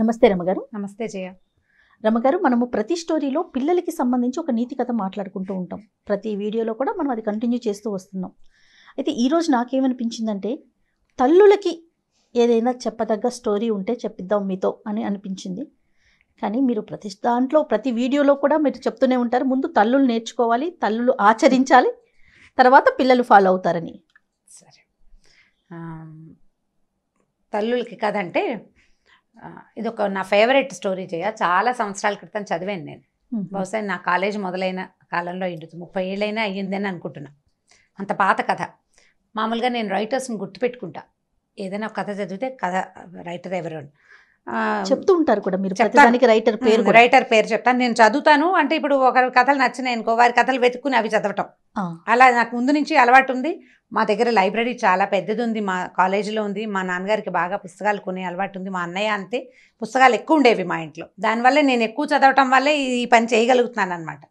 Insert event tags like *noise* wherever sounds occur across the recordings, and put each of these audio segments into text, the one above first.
నమస్తే రమ్మగారు నమస్తే జయ రమ్మగారు మనము ప్రతి స్టోరీలో పిల్లలకి సంబంధించి ఒక నీతి కథ మాట్లాడుకుంటూ ఉంటాం ప్రతి వీడియోలో కూడా మనం అది కంటిన్యూ చేస్తూ వస్తున్నాం అయితే ఈరోజు నాకేమనిపించిందంటే తల్లులకి ఏదైనా చెప్పదగ్గ స్టోరీ ఉంటే చెప్పిద్దాం మీతో అని అనిపించింది కానీ మీరు ప్రతి దాంట్లో ప్రతి వీడియోలో కూడా మీరు చెప్తూనే ఉంటారు ముందు తల్లులు నేర్చుకోవాలి తల్లులు ఆచరించాలి తర్వాత పిల్లలు ఫాలో అవుతారని సరే తల్లులకి కథ అంటే ఇదొక నా ఫేవరెట్ స్టోరీ చేయ చాలా సంవత్సరాల క్రితం చదివాను నేను బహుశా నా కాలేజ్ మొదలైన కాలంలో అయ్యింది ముప్పై ఏళ్ళైనా అయ్యిందని అనుకుంటున్నా అంత పాత కథ మామూలుగా నేను రైటర్స్ని గుర్తుపెట్టుకుంటా ఏదైనా కథ చదివితే కథ రైటర్ ఎవరు చెప్తూ ఉంటారు కూడా మీరు చెప్పడానికి రైటర్ పేరు రైటర్ పేరు చెప్తాను నేను చదువుతాను అంటే ఇప్పుడు ఒక కథలు నచ్చినాయి అనుకో వారి కథలు వెతుక్కుని అవి చదవటం అలా నాకు ముందు నుంచి అలవాటు ఉంది మా దగ్గర లైబ్రరీ చాలా పెద్దది ఉంది మా కాలేజీలో ఉంది మా నాన్నగారికి బాగా పుస్తకాలు కొనే అలవాటు ఉంది మా అన్నయ్య అంతే పుస్తకాలు ఎక్కువ ఉండేవి మా ఇంట్లో దానివల్ల నేను ఎక్కువ చదవటం వల్లే ఈ పని చేయగలుగుతున్నాను అనమాట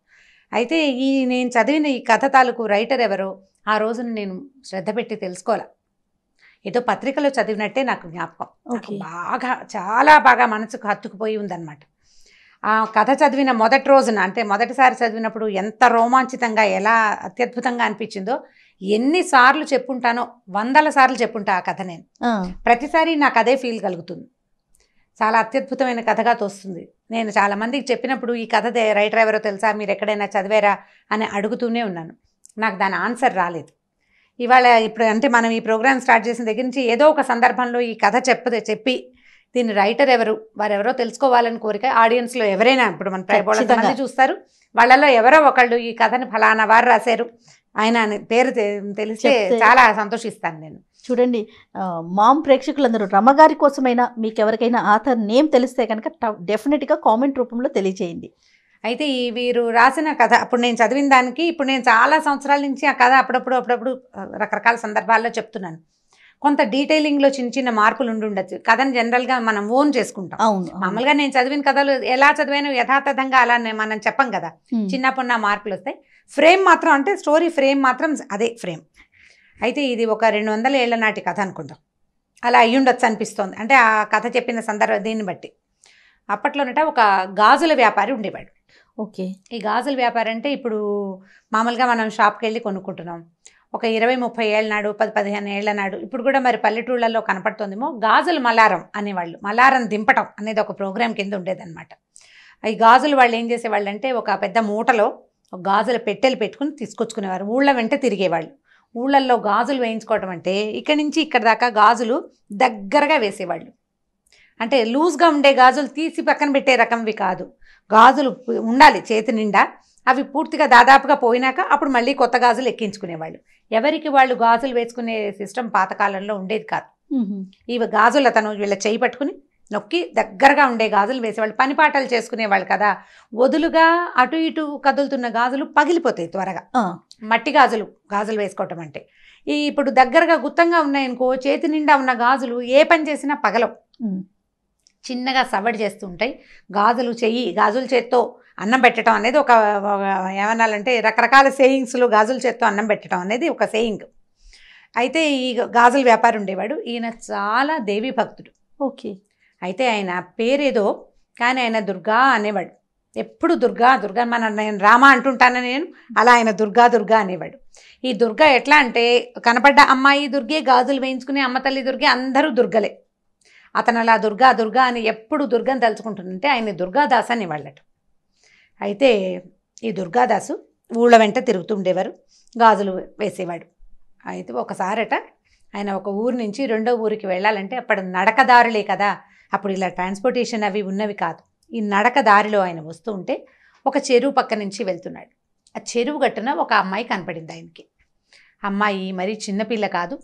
అయితే ఈ నేను చదివిన ఈ కథ తాలూకు రైటర్ ఎవరో ఆ రోజున నేను శ్రద్ధ పెట్టి తెలుసుకోవాలి ఏదో పత్రికలో చదివినట్టే నాకు జ్ఞాపకం బాగా చాలా బాగా మనసుకు హత్తుకుపోయి ఉందన్నమాట ఆ కథ చదివిన మొదటి రోజున అంటే మొదటిసారి చదివినప్పుడు ఎంత రోమాంచితంగా ఎలా అత్యద్భుతంగా అనిపించిందో ఎన్నిసార్లు చెప్పుంటానో వందల సార్లు చెప్పుంటా ఆ కథ నేను ప్రతిసారి నాకు అదే ఫీల్ కలుగుతుంది చాలా అత్యద్భుతమైన కథగా తోస్తుంది నేను చాలామందికి చెప్పినప్పుడు ఈ కథ రైటర్ ఎవరో తెలుసా మీరు ఎక్కడైనా చదివారా అని అడుగుతూనే ఉన్నాను నాకు దాని ఆన్సర్ రాలేదు ఇవాళ ఇప్పుడు అంటే మనం ఈ ప్రోగ్రామ్ స్టార్ట్ చేసిన దగ్గర నుంచి ఏదో ఒక సందర్భంలో ఈ కథ చెప్పదే చెప్పి దీని రైటర్ ఎవరు వారెవరో తెలుసుకోవాలని కోరిక ఆడియన్స్లో ఎవరైనా ఇప్పుడు మన ప్రేబోళ చూస్తారు వాళ్ళలో ఎవరో ఒకళ్ళు ఈ కథని ఫలానా వారు రాశారు ఆయన పేరు తెలిస్తే చాలా సంతోషిస్తాను నేను చూడండి మామ్ ప్రేక్షకులందరూ రమగారి కోసమైనా మీకు ఎవరికైనా ఆథర్ నేమ్ తెలిస్తే కనుక డెఫినెట్గా కామెంట్ రూపంలో తెలియజేయండి అయితే ఈ వీరు రాసిన కథ అప్పుడు నేను చదివిన దానికి ఇప్పుడు నేను చాలా సంవత్సరాల నుంచి ఆ కథ అప్పుడప్పుడు అప్పుడప్పుడు రకరకాల సందర్భాల్లో చెప్తున్నాను కొంత డీటెయిలింగ్లో చిన్న చిన్న మార్పులు ఉండుండొచ్చు కథను జనరల్గా మనం ఓన్ చేసుకుంటాం అవును మామూలుగా నేను చదివిన కథలు ఎలా చదివాను యథాతథంగా అలా మనం చెప్పం కదా చిన్నపున్న మార్పులు వస్తాయి ఫ్రేమ్ మాత్రం అంటే స్టోరీ ఫ్రేమ్ మాత్రం అదే ఫ్రేమ్ అయితే ఇది ఒక రెండు వందల ఏళ్ల నాటి కథ అనుకుందాం అలా అయ్యుండొచ్చు అనిపిస్తోంది అంటే ఆ కథ చెప్పిన సందర్భం దీన్ని బట్టి అప్పట్లోనట ఒక గాజుల వ్యాపారి ఉండేవాడు ఓకే ఈ గాజుల వ్యాపారం అంటే ఇప్పుడు మామూలుగా మనం షాప్కి వెళ్ళి కొనుక్కుంటున్నాం ఒక ఇరవై ముప్పై ఏళ్ళ నాడు పది పదిహేను ఏళ్ళ నాడు ఇప్పుడు కూడా మరి పల్లెటూళ్ళల్లో కనపడుతుందేమో గాజుల మలారం అనేవాళ్ళు మలారం దింపటం అనేది ఒక ప్రోగ్రాం కింద ఉండేదన్నమాట ఈ గాజులు వాళ్ళు ఏం చేసేవాళ్ళు అంటే ఒక పెద్ద మూటలో గాజుల పెట్టెలు పెట్టుకుని తీసుకొచ్చుకునేవారు ఊళ్ళ వెంట తిరిగేవాళ్ళు ఊళ్ళల్లో గాజులు వేయించుకోవటం అంటే ఇక్కడి నుంచి ఇక్కడ దాకా గాజులు దగ్గరగా వేసేవాళ్ళు అంటే లూజ్గా ఉండే గాజులు తీసి పక్కన పెట్టే రకంవి కాదు గాజులు ఉండాలి చేతి నిండా అవి పూర్తిగా దాదాపుగా పోయినాక అప్పుడు మళ్ళీ కొత్త గాజులు ఎక్కించుకునేవాళ్ళు ఎవరికి వాళ్ళు గాజులు వేసుకునే సిస్టమ్ పాతకాలంలో ఉండేది కాదు ఇవి గాజులు అతను వీళ్ళ చేయి పట్టుకుని నొక్కి దగ్గరగా ఉండే గాజులు వేసేవాళ్ళు పని పాటలు చేసుకునేవాళ్ళు కదా వదులుగా అటు ఇటు కదులుతున్న గాజులు పగిలిపోతాయి త్వరగా మట్టి గాజులు గాజులు వేసుకోవటం అంటే ఈ ఇప్పుడు దగ్గరగా గుత్తంగా ఉన్నాయనుకో చేతి నిండా ఉన్న గాజులు ఏ పని చేసినా పగలవు చిన్నగా సవడి ఉంటాయి గాజులు చెయ్యి గాజులు చేత్తో అన్నం పెట్టడం అనేది ఒక ఏమనాలంటే రకరకాల సేయింగ్స్లు గాజుల చేత్తో అన్నం పెట్టడం అనేది ఒక సేయింగ్ అయితే ఈ గాజుల వ్యాపారి ఉండేవాడు ఈయన చాలా దేవి భక్తుడు ఓకే అయితే ఆయన పేరేదో కానీ ఆయన దుర్గా అనేవాడు ఎప్పుడు దుర్గా దుర్గా మన నేను రామ అంటుంటాను నేను అలా ఆయన దుర్గా దుర్గా అనేవాడు ఈ దుర్గా ఎట్లా అంటే కనపడ్డ అమ్మాయి దుర్గే గాజులు వేయించుకునే అమ్మ తల్లి దుర్గే అందరూ దుర్గలే అతను అలా దుర్గా దుర్గా అని ఎప్పుడు దుర్గని తలుచుకుంటుందంటే ఆయన దుర్గాదాస్ అని వాళ్ళట అయితే ఈ దుర్గాదాసు ఊళ్ళ వెంట తిరుగుతుండేవారు గాజులు వేసేవాడు అయితే ఒకసారట ఆయన ఒక ఊరు నుంచి రెండో ఊరికి వెళ్ళాలంటే అప్పుడు నడకదారులే కదా అప్పుడు ఇలా ట్రాన్స్పోర్టేషన్ అవి ఉన్నవి కాదు ఈ నడకదారిలో ఆయన వస్తూ ఉంటే ఒక చెరువు పక్క నుంచి వెళ్తున్నాడు ఆ చెరువు గట్టున ఒక అమ్మాయి కనపడింది ఆయనకి అమ్మాయి మరీ చిన్నపిల్ల కాదు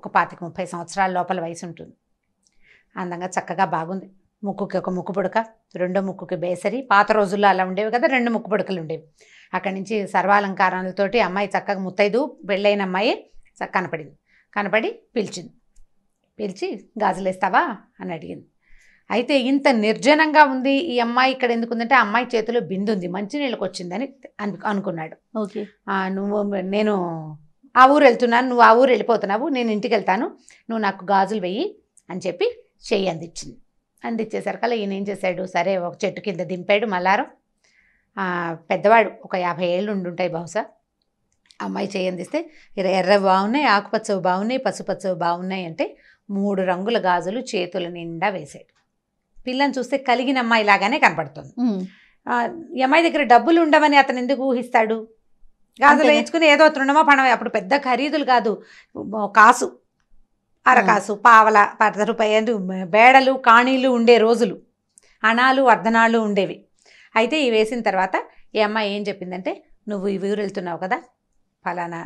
ఒక పాతిక ముప్పై సంవత్సరాల లోపల వయసు ఉంటుంది అందంగా చక్కగా బాగుంది ముక్కుకి ఒక ముక్కు పుడక రెండో ముక్కుకి బేసరి పాత రోజుల్లో అలా ఉండేవి కదా రెండు ముక్కు పుడకలు ఉండేవి అక్కడి నుంచి సర్వాలంకారాలతోటి అమ్మాయి చక్కగా ముత్తైదు పెళ్ళైన అమ్మాయి కనపడింది కనపడి పిలిచింది పిలిచి గాజులేస్తావా అని అడిగింది అయితే ఇంత నిర్జనంగా ఉంది ఈ అమ్మాయి ఇక్కడ ఎందుకు ఉందంటే అమ్మాయి చేతిలో బిందు మంచి మంచినీళ్ళకి వచ్చిందని అనుకున్నాడు ఓకే నువ్వు నేను ఆ ఊరు వెళ్తున్నాను నువ్వు ఆ ఊరు వెళ్ళిపోతున్నావు నేను ఇంటికి వెళ్తాను నువ్వు నాకు గాజులు వెయ్యి అని చెప్పి చెయ్యి అందించింది అందించేసరికల్లా ఈయన ఏం చేశాడు సరే ఒక చెట్టు కింద దింపాడు మల్లారం పెద్దవాడు ఒక యాభై ఏళ్ళు ఉండి ఉంటాయి బహుశా అమ్మాయి చేయి అందిస్తే ఎర్ర బాగున్నాయి ఆకుపచ్చవి బాగున్నాయి పసుపచ్చవి బాగున్నాయి అంటే మూడు రంగుల గాజులు చేతుల నిండా వేసాడు పిల్లని చూస్తే కలిగిన అమ్మాయి లాగానే కనపడుతుంది ఈ అమ్మాయి దగ్గర డబ్బులు ఉండవని అతను ఎందుకు ఊహిస్తాడు గాజులు వేయించుకుని ఏదో తృణమో పణమే అప్పుడు పెద్ద ఖరీదులు కాదు కాసు అరకాసు పావల పద రూపాయలు బేడలు కాణీలు ఉండే రోజులు అణాలు అర్ధనాలు ఉండేవి అయితే ఇవి వేసిన తర్వాత ఈ అమ్మాయి ఏం చెప్పిందంటే నువ్వు ఈ ఊరు వెళ్తున్నావు కదా ఫలానా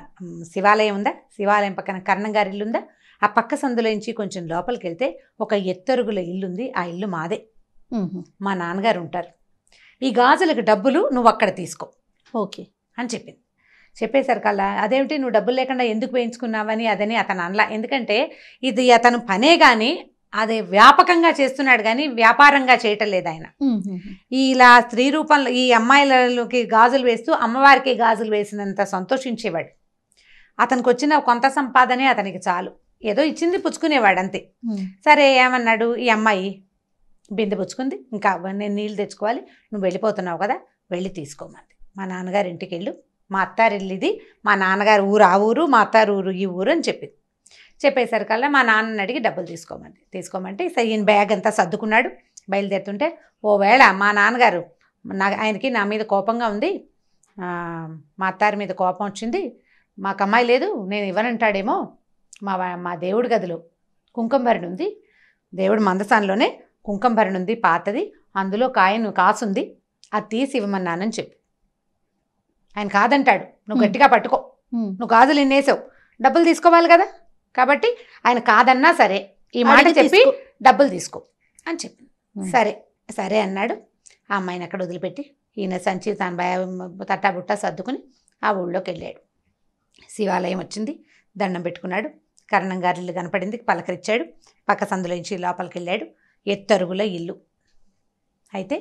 శివాలయం ఉందా శివాలయం పక్కన కర్ణంగారి ఇల్లు ఉందా ఆ పక్క సందులోంచి కొంచెం లోపలికి వెళ్తే ఒక ఎత్తరుగుల ఇల్లు ఉంది ఆ ఇల్లు మాదే మా నాన్నగారు ఉంటారు ఈ గాజులకు డబ్బులు నువ్వు అక్కడ తీసుకో ఓకే అని చెప్పింది చెప్పేశారు కల్లా అదేమిటి నువ్వు డబ్బులు లేకుండా ఎందుకు వేయించుకున్నావని అదని అతను అనలా ఎందుకంటే ఇది అతను పనే కానీ అది వ్యాపకంగా చేస్తున్నాడు కానీ వ్యాపారంగా చేయటం లేదు ఆయన ఇలా స్త్రీ రూపంలో ఈ అమ్మాయిలకి గాజులు వేస్తూ అమ్మవారికి గాజులు వేసినంత సంతోషించేవాడు అతనికి వచ్చిన కొంత సంపాదనే అతనికి చాలు ఏదో ఇచ్చింది పుచ్చుకునేవాడు అంతే సరే ఏమన్నాడు ఈ అమ్మాయి బిందె పుచ్చుకుంది ఇంకా నేను నీళ్ళు తెచ్చుకోవాలి నువ్వు వెళ్ళిపోతున్నావు కదా వెళ్ళి తీసుకోమంది మా నాన్నగారి ఇంటికి వెళ్ళు మా అత్తారిల్లిది మా నాన్నగారు ఊరు ఆ ఊరు మా అత్తారు ఊరు ఈ ఊరు అని చెప్పింది చెప్పేసరికల్లా మా నాన్నని అడిగి డబ్బులు తీసుకోమండి తీసుకోమంటే ఈయన బ్యాగ్ అంతా సర్దుకున్నాడు బయలుదేరుతుంటే ఓవేళ మా నాన్నగారు నా ఆయనకి నా మీద కోపంగా ఉంది మా అత్తారి మీద కోపం వచ్చింది మాకు అమ్మాయి లేదు నేను ఇవ్వనంటాడేమో మా మా దేవుడి గదిలో కుంకుమ ఉంది దేవుడు మందసాన్లోనే కుంకంభరిణి ఉంది పాతది అందులో కాయను కాసుంది అది తీసి ఇవ్వమన్నానని చెప్పి ఆయన కాదంటాడు నువ్వు గట్టిగా పట్టుకో నువ్వు గాజులు ఎన్నేసావు డబ్బులు తీసుకోవాలి కదా కాబట్టి ఆయన కాదన్నా సరే ఈ మాట చెప్పి డబ్బులు తీసుకో అని చెప్పి సరే సరే అన్నాడు ఆ అమ్మాయిని అక్కడ వదిలిపెట్టి ఈయన సంచి తన భయ తట్టాబుట్టా సర్దుకుని ఆ ఊళ్ళోకి వెళ్ళాడు శివాలయం వచ్చింది దండం పెట్టుకున్నాడు కరణం గారి ఇల్లు కనపడింది పలకరిచ్చాడు పక్క సందులోంచి లోపలికి వెళ్ళాడు ఎత్తరుగుల ఇల్లు అయితే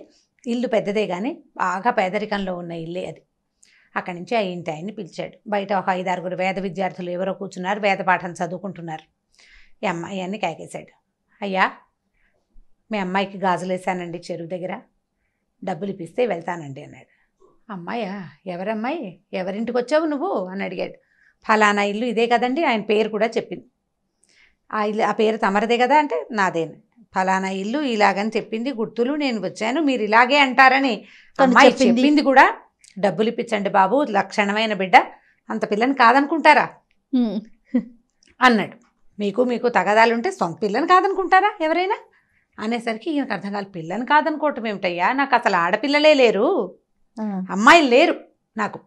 ఇల్లు పెద్దదే కానీ బాగా పేదరికంలో ఉన్న ఇల్లే అది అక్కడి నుంచి ఆ ఇంటి ఆయన్ని పిలిచాడు బయట ఒక ఐదారుగురు వేద విద్యార్థులు ఎవరో కూర్చున్నారు వేద పాఠం చదువుకుంటున్నారు ఈ అమ్మాయి అన్ని కాకేశాడు అయ్యా మీ అమ్మాయికి గాజులు వేసానండి చెరువు దగ్గర డబ్బులు ఇప్పిస్తే వెళ్తానండి అన్నాడు అమ్మాయా ఎవరమ్మాయి ఎవరింటికి వచ్చావు నువ్వు అని అడిగాడు ఫలానా ఇల్లు ఇదే కదండి ఆయన పేరు కూడా చెప్పింది ఆ ఇల్లు ఆ పేరు తమరదే కదా అంటే నాదేనే ఫలానా ఇల్లు ఇలాగని చెప్పింది గుర్తులు నేను వచ్చాను మీరు ఇలాగే అంటారని అమ్మాయి చెప్పింది కూడా డబ్బులు ఇప్పించండి బాబు లక్షణమైన బిడ్డ అంత పిల్లని కాదనుకుంటారా అన్నాడు మీకు మీకు తగదాలుంటే సొంత పిల్లని కాదనుకుంటారా ఎవరైనా అనేసరికి ఈయనకు అర్థం కాదు పిల్లని కాదనుకోవటం ఏమిటయ్యా నాకు అసలు ఆడపిల్లలే లేరు అమ్మాయిలు లేరు నాకు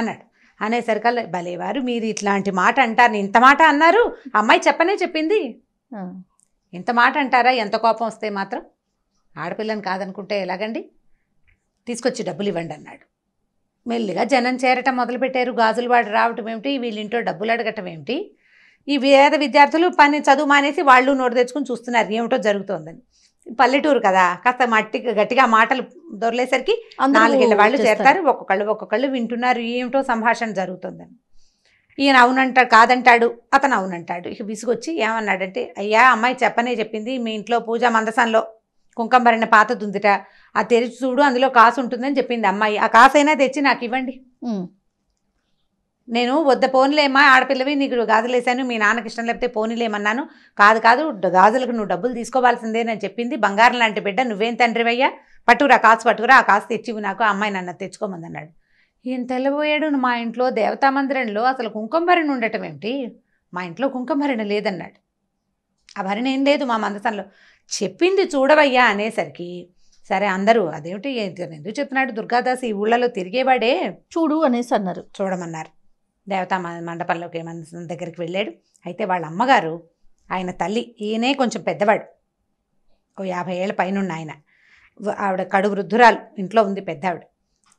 అన్నాడు అనేసరికి భలేవారు మీరు ఇట్లాంటి మాట అంటారు ఇంత మాట అన్నారు అమ్మాయి చెప్పనే చెప్పింది ఇంత మాట అంటారా ఎంత కోపం వస్తే మాత్రం ఆడపిల్లని కాదనుకుంటే ఎలాగండి తీసుకొచ్చి డబ్బులు ఇవ్వండి అన్నాడు మెల్లిగా జనం చేరటం మొదలుపెట్టారు గాజులవాడ రావటం ఏమిటి వీళ్ళింటో డబ్బులు అడగటం ఏమిటి ఈ వేద విద్యార్థులు పని చదువు మానేసి వాళ్ళు నోరు తెచ్చుకుని చూస్తున్నారు ఏమిటో జరుగుతోందని పల్లెటూరు కదా కాస్త మట్టి గట్టిగా మాటలు దొరలేసరికి నాలుగేళ్ళ వాళ్ళు చేస్తారు ఒక్కొక్కళ్ళు ఒక్కొక్కళ్ళు వింటున్నారు ఏమిటో సంభాషణ జరుగుతుందని ఈయన అవునంటాడు కాదంటాడు అతను అవునంటాడు ఇక విసుగొచ్చి ఏమన్నాడంటే అయ్యా అమ్మాయి చెప్పనే చెప్పింది మీ ఇంట్లో పూజ మందసంలో కుంకం పాత దుందిట ఆ తెరిచి చూడు అందులో కాసు ఉంటుందని చెప్పింది అమ్మాయి ఆ కాసైనా తెచ్చి నాకు ఇవ్వండి నేను వద్ద పోనీలేమా ఆడపిల్లవి నీకు గాజులు వేసాను మీ నాన్నకి ఇష్టం లేకపోతే పోనీలేమన్నాను కాదు కాదు గాజులకు నువ్వు డబ్బులు తీసుకోవాల్సిందే నేను చెప్పింది బంగారం లాంటి బిడ్డ నువ్వేం తండ్రివయ్యా పట్టుకురా కాసు పట్టుకురా ఆ కాసు తెచ్చివు నాకు అమ్మాయి నన్ను తెచ్చుకోమంది అన్నాడు ఈయన తెల్లబోయాడు మా ఇంట్లో దేవతా మందిరంలో అసలు కుంకుమభరణి ఉండటం ఏమిటి మా ఇంట్లో కుంకుమభరణి లేదన్నాడు ఆ భరణ ఏం లేదు మా మందసంలో చెప్పింది చూడవయ్యా అనేసరికి సరే అందరూ అదేమిటి ఎందుకు చెప్తున్నాడు దుర్గాదాసి ఈ ఊళ్ళలో తిరిగేవాడే చూడు అనేసి అన్నారు చూడమన్నారు దేవత మండపంలోకి మన దగ్గరికి వెళ్ళాడు అయితే వాళ్ళ అమ్మగారు ఆయన తల్లి ఈయనే కొంచెం పెద్దవాడు ఓ యాభై ఏళ్ళ పైన ఆయన ఆవిడ కడు వృద్ధురాలు ఇంట్లో ఉంది పెద్దావిడ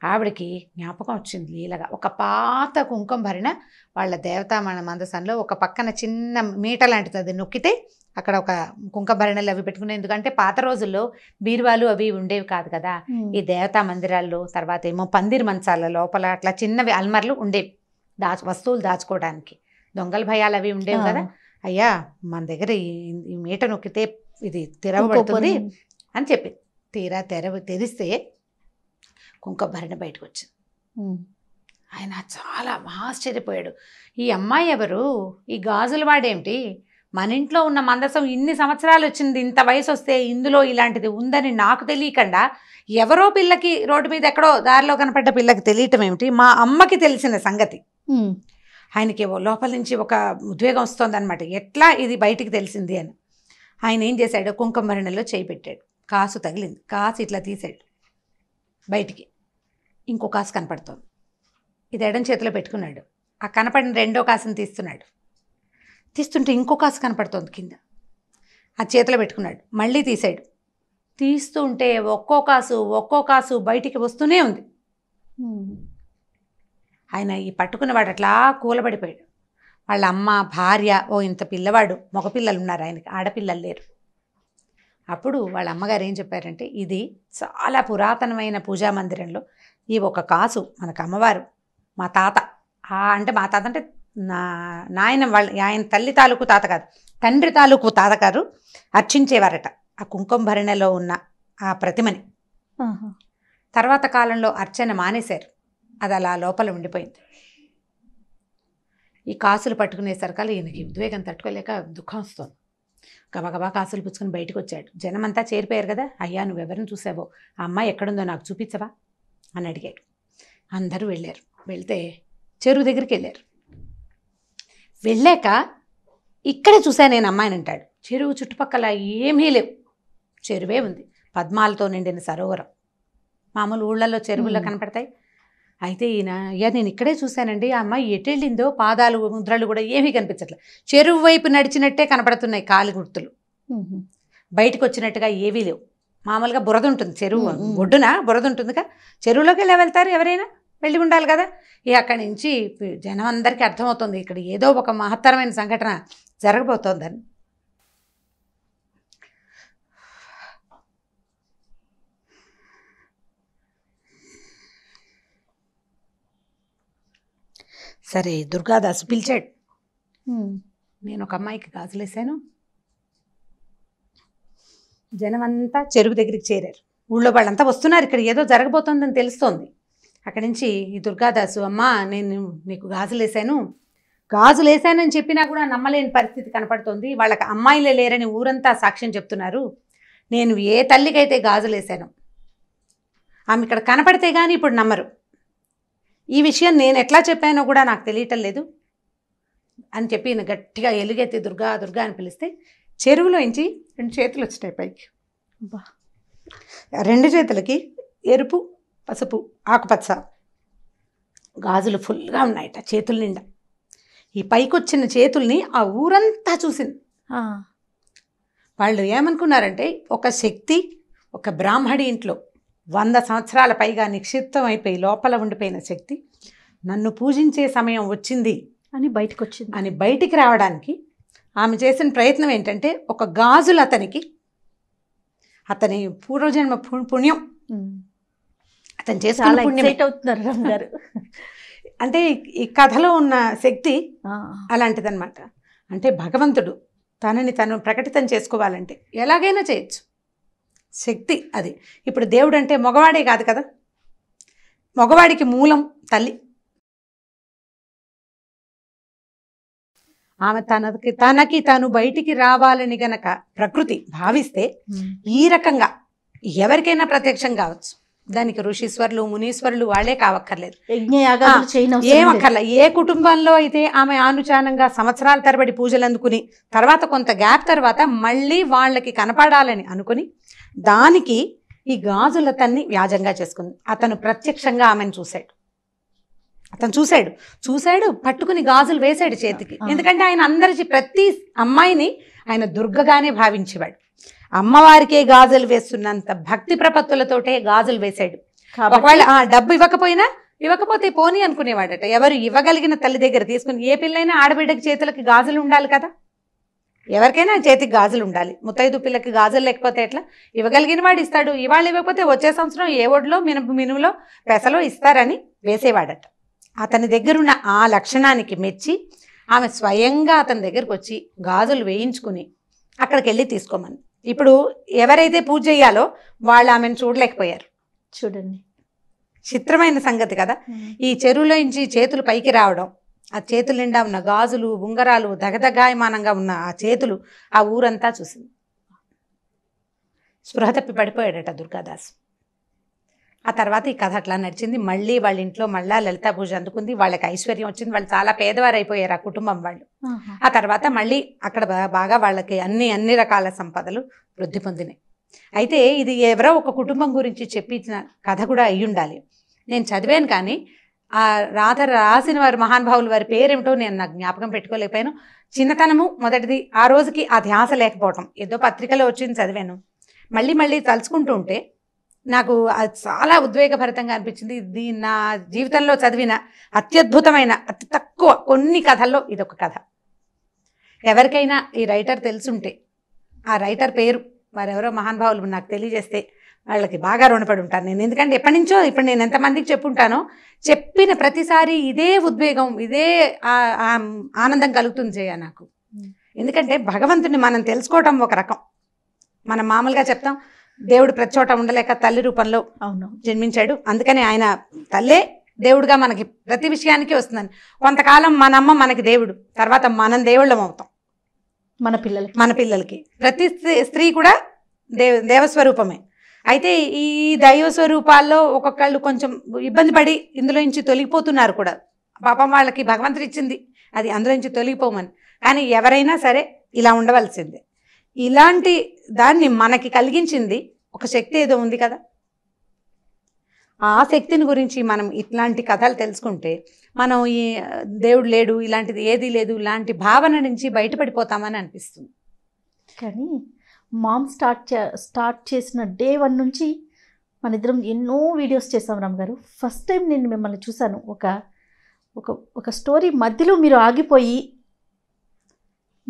ఆవిడకి జ్ఞాపకం వచ్చింది లీలగా ఒక పాత కుంకుమ భరిన వాళ్ళ దేవత మన మందసంలో ఒక పక్కన చిన్న మీట లాంటిది అది నొక్కితే అక్కడ ఒక కుంకుమ భరిణలు అవి పెట్టుకునే ఎందుకంటే పాత రోజుల్లో బీరువాలు అవి ఉండేవి కాదు కదా ఈ దేవతా మందిరాల్లో తర్వాత ఏమో పందిర్ మంచాల లోపల అట్లా చిన్నవి అల్మర్లు ఉండేవి దాచు వస్తువులు దాచుకోవడానికి దొంగల భయాలు అవి ఉండేవి కదా అయ్యా మన దగ్గర ఈ మీట నొక్కితే ఇది తెరవబడుతుంది అని చెప్పింది తీరా తెరవ తెరిస్తే కుంకభరిణి బయటకు వచ్చింది ఆయన చాలా ఆశ్చర్యపోయాడు ఈ అమ్మాయి ఎవరు ఈ గాజులు వాడేమిటి మన ఇంట్లో ఉన్న మందసం ఇన్ని సంవత్సరాలు వచ్చింది ఇంత వయసు వస్తే ఇందులో ఇలాంటిది ఉందని నాకు తెలియకుండా ఎవరో పిల్లకి రోడ్డు మీద ఎక్కడో దారిలో కనపడ్డ పిల్లకి తెలియటం ఏమిటి మా అమ్మకి తెలిసిన సంగతి ఆయనకి లోపల నుంచి ఒక ఉద్వేగం వస్తుందన్నమాట ఎట్లా ఇది బయటికి తెలిసింది అని ఆయన ఏం చేశాడు కుంకుమరణలో చేయిపెట్టాడు కాసు తగిలింది కాసు ఇట్లా తీసాడు బయటికి ఇంకో కాసు కనపడుతోంది ఇది ఎడం చేతిలో పెట్టుకున్నాడు ఆ కనపడిన రెండో కాసును తీస్తున్నాడు తీస్తుంటే ఇంకో కాసు కనపడుతోంది కింద ఆ చేతిలో పెట్టుకున్నాడు మళ్ళీ తీసాడు తీస్తుంటే ఒక్కో కాసు ఒక్కో కాసు బయటికి వస్తూనే ఉంది ఆయన ఈ పట్టుకున్నవాడు అట్లా కూలబడిపోయాడు వాళ్ళ అమ్మ భార్య ఓ ఇంత పిల్లవాడు మగపిల్లలు ఉన్నారు ఆయనకి ఆడపిల్లలు లేరు అప్పుడు వాళ్ళ అమ్మగారు ఏం చెప్పారంటే ఇది చాలా పురాతనమైన పూజా మందిరంలో ఈ ఒక కాసు మనకు అమ్మవారు మా తాత అంటే మా తాత అంటే నా నాయన వాళ్ళ ఆయన తల్లి తాలూకు తాత కాదు తండ్రి తాలూకు తాతగారు అర్చించేవారట ఆ కుంకుమ భరణలో ఉన్న ఆ ప్రతిమని తర్వాత కాలంలో అర్చన మానేశారు అది అలా లోపల ఉండిపోయింది ఈ కాసులు సరికాలు ఈయనకి ఉద్వేగం తట్టుకోలేక దుఃఖం వస్తుంది గబగబా కాసులు పుచ్చుకుని బయటకు వచ్చాడు జనమంతా చేరిపోయారు కదా అయ్యా నువ్వెవరిని చూసావో ఆ అమ్మాయి ఎక్కడుందో నాకు చూపించవా అని అడిగాడు అందరూ వెళ్ళారు వెళ్తే చెరువు దగ్గరికి వెళ్ళారు వెళ్ళాక ఇక్కడే చూసా నేను అమ్మాయిని అంటాడు చెరువు చుట్టుపక్కల ఏమీ లేవు చెరువే ఉంది పద్మాలతో నిండిన సరోవరం మామూలు ఊళ్ళల్లో చెరువుల్లో కనపడతాయి అయితే ఈయన అయ్యా నేను ఇక్కడే చూశానండి ఆ అమ్మాయి ఎటెళ్ళిందో పాదాలు ముద్రలు కూడా ఏమీ కనిపించట్లేదు చెరువు వైపు నడిచినట్టే కనపడుతున్నాయి కాలు గుర్తులు బయటకు వచ్చినట్టుగా ఏవీ లేవు మామూలుగా బురద ఉంటుంది చెరువు ఒడ్డున బురద ఉంటుందిగా చెరువులోకి వెళ్ళి వెళ్తారు ఎవరైనా వెళ్ళి ఉండాలి కదా ఇక అక్కడి నుంచి జనం అందరికీ అర్థమవుతుంది ఇక్కడ ఏదో ఒక మహత్తరమైన సంఘటన జరగబోతోందని సరే దుర్గాదాసు పిలిచాడు నేను ఒక అమ్మాయికి గాజులేశాను జనం అంతా చెరువు దగ్గరికి చేరారు ఊళ్ళో వాళ్ళంతా వస్తున్నారు ఇక్కడ ఏదో జరగబోతోందని తెలుస్తోంది అక్కడి నుంచి ఈ దుర్గాదాసు అమ్మ నేను నీకు గాజులేశాను గాజులేశానని చెప్పినా కూడా నమ్మలేని పరిస్థితి కనపడుతోంది వాళ్ళకి అమ్మాయిలే లేరని ఊరంతా సాక్ష్యం చెప్తున్నారు నేను ఏ తల్లికైతే గాజులేశాను ఆమె ఇక్కడ కనపడితే కానీ ఇప్పుడు నమ్మరు ఈ విషయం నేను ఎట్లా చెప్పానో కూడా నాకు తెలియటం లేదు అని చెప్పి నేను గట్టిగా ఎలుగెత్తి దుర్గా దుర్గా అని పిలిస్తే చెరువులో ఇంచి రెండు చేతులు వచ్చినాయి పైకి రెండు చేతులకి ఎరుపు పసుపు ఆకుపచ్చ గాజులు ఫుల్గా ఉన్నాయట చేతుల నిండా ఈ పైకొచ్చిన చేతుల్ని ఆ ఊరంతా చూసింది వాళ్ళు ఏమనుకున్నారంటే ఒక శక్తి ఒక బ్రాహ్మడి ఇంట్లో వంద సంవత్సరాల పైగా నిక్షిప్తం అయిపోయి లోపల ఉండిపోయిన శక్తి నన్ను పూజించే సమయం వచ్చింది అని బయటకు వచ్చింది అని బయటికి రావడానికి ఆమె చేసిన ప్రయత్నం ఏంటంటే ఒక గాజులు అతనికి అతని పూర్వజన్మ పుణ్యం అతను చేసిన పుణ్యం *laughs* అంటే ఈ కథలో ఉన్న శక్తి అలాంటిదన్నమాట అంటే భగవంతుడు తనని తను ప్రకటితం చేసుకోవాలంటే ఎలాగైనా చేయొచ్చు శక్తి అది ఇప్పుడు దేవుడు అంటే మగవాడే కాదు కదా మగవాడికి మూలం తల్లి ఆమె తనకి తనకి తను బయటికి రావాలని గనక ప్రకృతి భావిస్తే ఈ రకంగా ఎవరికైనా ప్రత్యక్షం కావచ్చు దానికి ఋషీశ్వరులు మునీశ్వరులు వాళ్లే కావక్కర్లేదు ఏమక్కర్ల ఏ కుటుంబంలో అయితే ఆమె ఆనుచానంగా సంవత్సరాల తరబడి పూజలు అందుకుని తర్వాత కొంత గ్యాప్ తర్వాత మళ్ళీ వాళ్ళకి కనపడాలని అనుకుని దానికి ఈ గాజులు అతన్ని వ్యాజంగా చేసుకుంది అతను ప్రత్యక్షంగా ఆమెను చూశాడు అతను చూశాడు చూశాడు పట్టుకుని గాజులు వేశాడు చేతికి ఎందుకంటే ఆయన అందరి ప్రతి అమ్మాయిని ఆయన దుర్గగానే భావించేవాడు అమ్మవారికే గాజులు వేస్తున్నంత భక్తి ప్రపత్తులతోటే గాజులు వేశాడు ఒకవేళ డబ్బు ఇవ్వకపోయినా ఇవ్వకపోతే పోనీ అనుకునేవాడట ఎవరు ఇవ్వగలిగిన తల్లి దగ్గర తీసుకుని ఏ పిల్లైనా ఆడబిడ్డకి చేతులకి గాజులు ఉండాలి కదా ఎవరికైనా చేతికి గాజులు ఉండాలి ముత్తైదు పిల్లకి గాజులు లేకపోతే ఎట్లా ఇవ్వగలిగిన వాడు ఇస్తాడు ఇవాళ ఇవ్వకపోతే వచ్చే సంవత్సరం ఏ ఒడిలో మినపు మినుములో పెసలో ఇస్తారని వేసేవాడట అతని దగ్గరున్న ఆ లక్షణానికి మెచ్చి ఆమె స్వయంగా అతని దగ్గరకు వచ్చి గాజులు వేయించుకుని అక్కడికి వెళ్ళి తీసుకోమని ఇప్పుడు ఎవరైతే పూజ చేయాలో వాళ్ళు ఆమెను చూడలేకపోయారు చూడండి చిత్రమైన సంగతి కదా ఈ చెరువులోంచి చేతులు పైకి రావడం ఆ చేతులు నిండా ఉన్న గాజులు బుంగరాలు దగదగాయమానంగా ఉన్న ఆ చేతులు ఆ ఊరంతా చూసింది స్పృహ తప్పి పడిపోయాడట దుర్గాదాసు ఆ తర్వాత ఈ కథ అట్లా నడిచింది మళ్ళీ వాళ్ళ ఇంట్లో మళ్ళా లలిత పూజ అందుకుంది వాళ్ళకి ఐశ్వర్యం వచ్చింది వాళ్ళు చాలా పేదవారు అయిపోయారు ఆ కుటుంబం వాళ్ళు ఆ తర్వాత మళ్ళీ అక్కడ బాగా వాళ్ళకి అన్ని అన్ని రకాల సంపదలు వృద్ధి పొందినాయి అయితే ఇది ఎవరో ఒక కుటుంబం గురించి చెప్పించిన కథ కూడా అయ్యుండాలి నేను చదివాను కానీ ఆ రాధ రాసిన వారి మహానుభావులు వారి పేరేమిటో నేను నాకు జ్ఞాపకం పెట్టుకోలేకపోయాను చిన్నతనము మొదటిది ఆ రోజుకి ఆ ధ్యాస లేకపోవటం ఏదో పత్రికలో వచ్చింది చదివాను మళ్ళీ మళ్ళీ తలుచుకుంటూ ఉంటే నాకు అది చాలా ఉద్వేగభరితంగా అనిపించింది ఇది నా జీవితంలో చదివిన అత్యద్భుతమైన అతి తక్కువ కొన్ని కథల్లో ఇదొక కథ ఎవరికైనా ఈ రైటర్ తెలుసుంటే ఆ రైటర్ పేరు వారెవరో మహానుభావులు నాకు తెలియజేస్తే వాళ్ళకి బాగా రుణపడి ఉంటాను నేను ఎందుకంటే ఎప్పటి నుంచో ఇప్పుడు నేను ఎంతమందికి చెప్పుంటానో చెప్పిన ప్రతిసారి ఇదే ఉద్వేగం ఇదే ఆనందం కలుగుతుంది చేయ నాకు ఎందుకంటే భగవంతుని మనం తెలుసుకోవటం ఒక రకం మనం మామూలుగా చెప్తాం దేవుడు ప్రతి చోట ఉండలేక తల్లి రూపంలో అవును జన్మించాడు అందుకని ఆయన తల్లే దేవుడుగా మనకి ప్రతి విషయానికి వస్తుందని కొంతకాలం మన అమ్మ మనకి దేవుడు తర్వాత మనం దేవుళ్ళం అవుతాం మన పిల్లలకి మన పిల్లలకి ప్రతి స్త్రీ కూడా దేవ దేవస్వరూపమే అయితే ఈ దైవ స్వరూపాల్లో ఒక్కొక్కళ్ళు కొంచెం ఇబ్బంది పడి ఇందులో నుంచి తొలగిపోతున్నారు కూడా పాపం వాళ్ళకి భగవంతుడు ఇచ్చింది అది అందులో నుంచి తొలగిపోమని కానీ ఎవరైనా సరే ఇలా ఉండవలసిందే ఇలాంటి దాన్ని మనకి కలిగించింది ఒక శక్తి ఏదో ఉంది కదా ఆ శక్తిని గురించి మనం ఇట్లాంటి కథలు తెలుసుకుంటే మనం ఈ దేవుడు లేడు ఇలాంటిది ఏదీ లేదు ఇలాంటి భావన నుంచి బయటపడిపోతామని అనిపిస్తుంది కానీ మామ్ స్టార్ట్ చే స్టార్ట్ చేసిన డే వన్ నుంచి మన ఇద్దరం ఎన్నో వీడియోస్ చేసాం రామ్ గారు ఫస్ట్ టైం నేను మిమ్మల్ని చూశాను ఒక ఒక ఒక స్టోరీ మధ్యలో మీరు ఆగిపోయి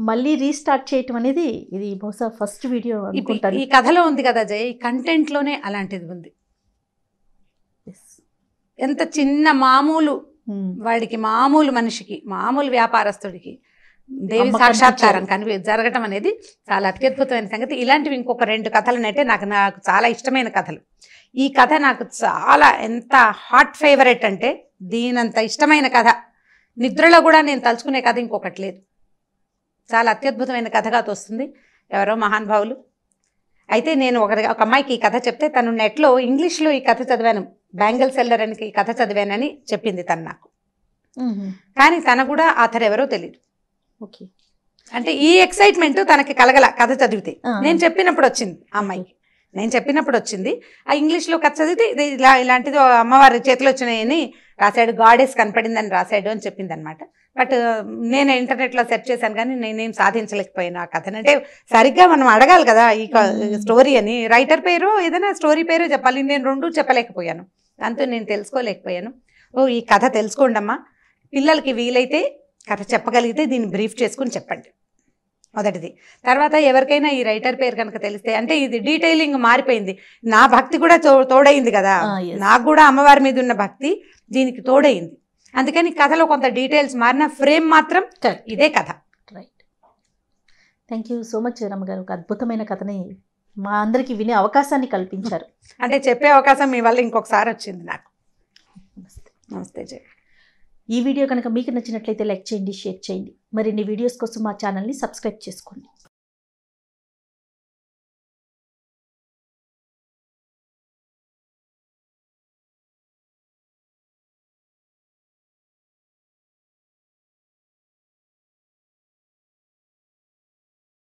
మళ్ళీ రీస్టార్ట్ చేయటం అనేది ఇది బహుశా ఫస్ట్ వీడియో అనుకుంటాను ఈ కథలో ఉంది కదా జయ ఈ కంటెంట్లోనే అలాంటిది ఉంది ఎంత చిన్న మామూలు hmm. వాడికి మామూలు మనిషికి మామూలు వ్యాపారస్తుడికి దేవి సాక్షాత్కారం కనిపి జరగటం అనేది చాలా అత్యద్భుతమైన సంగతి ఇలాంటివి ఇంకొక రెండు కథలనైతే నాకు నాకు చాలా ఇష్టమైన కథలు ఈ కథ నాకు చాలా ఎంత హాట్ ఫేవరెట్ అంటే దీనంత ఇష్టమైన కథ నిద్రలో కూడా నేను తలుచుకునే కథ ఇంకొకటి లేదు చాలా అత్యద్భుతమైన కథగా తోస్తుంది ఎవరో మహానుభావులు అయితే నేను ఒక ఒక అమ్మాయికి ఈ కథ చెప్తే తను నెట్లో ఇంగ్లీష్లో ఈ కథ చదివాను బ్యాంగిల్ సెల్లర్ అని ఈ కథ చదివానని చెప్పింది తను నాకు కానీ తన కూడా ఆథర్ ఎవరో తెలియదు ఓకే అంటే ఈ ఎక్సైట్మెంట్ తనకి కలగల కథ చదివితే నేను చెప్పినప్పుడు వచ్చింది అమ్మాయి నేను చెప్పినప్పుడు వచ్చింది ఆ ఇంగ్లీష్లో కథ చదివితే ఇది ఇలా ఇలాంటిది అమ్మవారి చేతిలో వచ్చినాయని రాశాడు గాడెస్ కనపడిందని రాశాడు అని చెప్పింది అనమాట బట్ నేను ఇంటర్నెట్లో సెర్చ్ చేశాను కానీ నేనేం సాధించలేకపోయాను ఆ కథను అంటే సరిగ్గా మనం అడగాలి కదా ఈ స్టోరీ అని రైటర్ పేరు ఏదైనా స్టోరీ పేరు చెప్పాలి నేను రెండు చెప్పలేకపోయాను దాంతో నేను తెలుసుకోలేకపోయాను ఓ ఈ కథ తెలుసుకోండమ్మా పిల్లలకి వీలైతే కథ చెప్పగలిగితే దీన్ని బ్రీఫ్ చేసుకుని చెప్పండి మొదటిది తర్వాత ఎవరికైనా ఈ రైటర్ పేరు కనుక తెలిస్తే అంటే ఇది డీటెయిలింగ్ మారిపోయింది నా భక్తి కూడా తోడైంది కదా నాకు కూడా అమ్మవారి మీద ఉన్న భక్తి దీనికి తోడైంది అందుకని కథలో కొంత డీటెయిల్స్ మారిన ఫ్రేమ్ మాత్రం ఇదే కథ right thank you so much Ramma గారు ఒక అద్భుతమైన కథని మా అందరికి వినే అవకాశాన్ని కల్పించారు అంటే చెప్పే అవకాశం మీ వల్ల ఇంకొకసారి వచ్చింది నాకు నమస్తే నమస్తే జయ ఈ వీడియో కనుక మీకు నచ్చినట్లయితే లైక్ చేయండి షేర్ చేయండి మరిన్ని వీడియోస్ కోసం మా ఛానల్ని సబ్స్క్రైబ్ చేసుకోండి